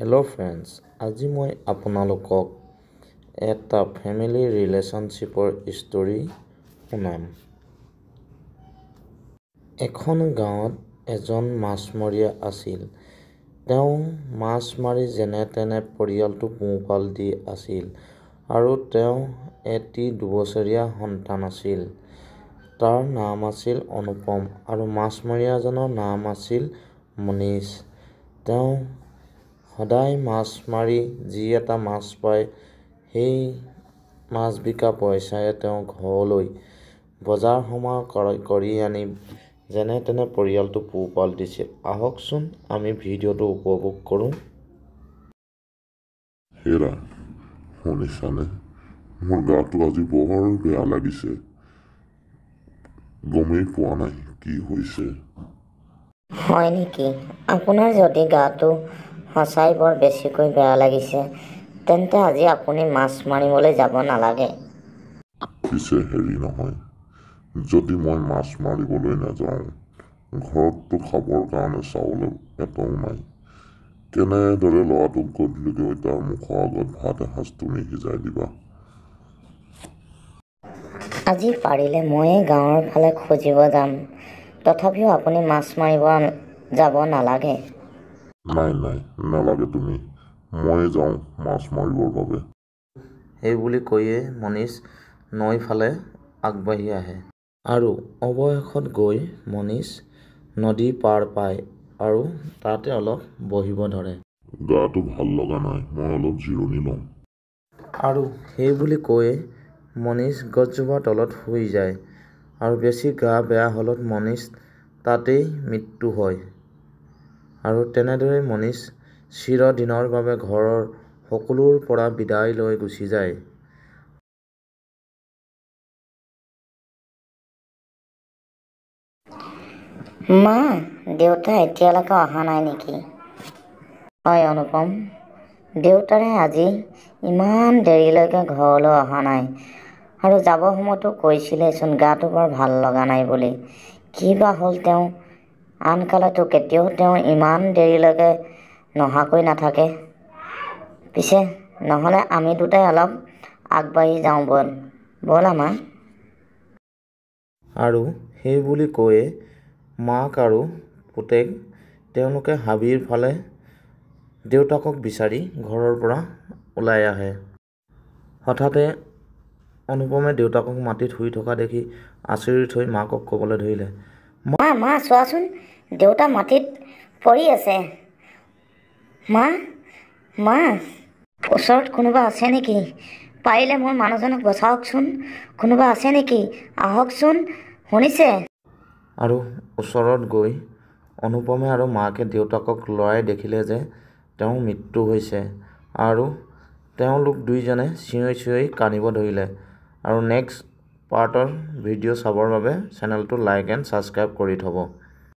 hello' friends আজি মই আপোনালোকক এটা ফেমিলি ৰিলেশ্যনশ্বিপৰ ষ্টৰী শুনাম এখন গাঁৱত এজন মাছমৰীয়া আছিল তেওঁ মাছ মাৰি যেনে তেনে পৰিয়ালটো পোহপাল দি আছিল আৰু তেওঁ এটি দুবছৰীয়া সন্তান আছিল তাৰ নাম আছিল অনুপম আৰু মাছমৰীয়াজনৰ নাম আছিল মনীষ তেওঁ সদায় মাছ মাৰি যি এটা মাছ পায় সেই মাছ বিকা পইচাৰে তেওঁ ঘৰলৈ বজাৰ সমাৰ কৰ কৰি আনি যেনে তেনে পৰিয়ালটো পোহপাল দিছিল আহকচোন আমি ভিডিঅ'টো উপভোগ কৰোঁ হেৰা শুনিছানে মোৰ গাটো আজি বৰ বেয়া লাগিছে গমেই পোৱা নাই কি হৈছে হয় নেকি আপোনাৰ যদি গাটো সঁচাই বৰ বেছিকৈ বেয়া লাগিছে তেন্তে আজি আপুনি মাছ মাৰিবলৈ যাব নালাগে পিছে হেৰি নহয় যদি মই মাছ মাৰিবলৈ নাযাওঁ ঘৰততো খাবৰ কাৰণে চাউল এটাও নাই কেনেদৰে ল'ৰাটোক গধূলিকৈ তাৰ মুখৰ আগত ভাত এসাঁজ তুমি সিজাই দিবা আজি পাৰিলে ময়ে গাঁৱৰ ফালে খুজিব যাম তথাপিও আপুনি মাছ মাৰিব যাব নালাগে নাই নাই নালাগে তুমি মই যাওঁ মাছ মাৰিবৰ বাবে সেইবুলি কৈয়ে মনীষ নৈফালে আগবাঢ়ি আহে আৰু অৱশেষত গৈ মনীষ নদী পাৰ পায় আৰু তাতে অলপ বহিব ধৰে গাটো ভাল লগা নাই মই অলপ জিৰণি লওঁ আৰু সেইবুলি কৈয়ে মনীষ গছজোপাৰ তলত শুই যায় আৰু বেছি গা বেয়া হ'লত মনীষ তাতেই মৃত্যু হয় আৰু তেনেদৰে মনীষ চিৰদিনৰ বাবে ঘৰৰ সকলোৰ পৰা বিদায় লৈ গুচি যায় মা দেউতা এতিয়ালৈকে অহা অহা নাই নাই নাই নেকি হয় অনুপম দেউতাৰে আজি ইমান দেৰিলৈকে ঘৰলৈ আৰু সময়তো কৈছিলেচোন গাটো বৰ ভাল লগা বুলি হ'ল তেওঁ আনকালেতো কেতিয়াও তেওঁ ইমান দেৰিলৈকে নহাকৈ নাথাকে পিছে নহ'লে আমি দুটাই অলপ আগবাঢ়ি যাওঁ ব'ল ব'ল আমাৰ আৰু সেই বুলি কৈয়ে মাক আৰু পুতেক তেওঁলোকে হাবিৰ ফালে দেউতাকক বিচাৰি ঘৰৰ পৰা ওলাই আহে হঠাতে অনুপমে দেউতাকক মাটিত শুই থকা দেখি আচৰিত হৈ মাকক ক'বলৈ ধৰিলে মা মা চোৱাচোন দেউতা মাটিত পৰি আছে মা মা ওচৰত কোনোবা আছে নেকি পাৰিলে মোৰ মানুহজনক বচাওকচোন কোনোবা আছে নেকি আহকচোন শুনিছে আৰু ওচৰত গৈ অনুপমে আৰু মাকে দেউতাকক লৰাই দেখিলে যে তেওঁ মৃত্যু হৈছে আৰু তেওঁলোক দুয়োজনে চিঞৰি চিঞৰি কান্দিব ধৰিলে আৰু নেক্সট পাৰ্টৰ ভিডিঅ' চাবৰ বাবে চেনেলটো লাইক এণ্ড ছাবস্ক্ৰাইব কৰি থ'ব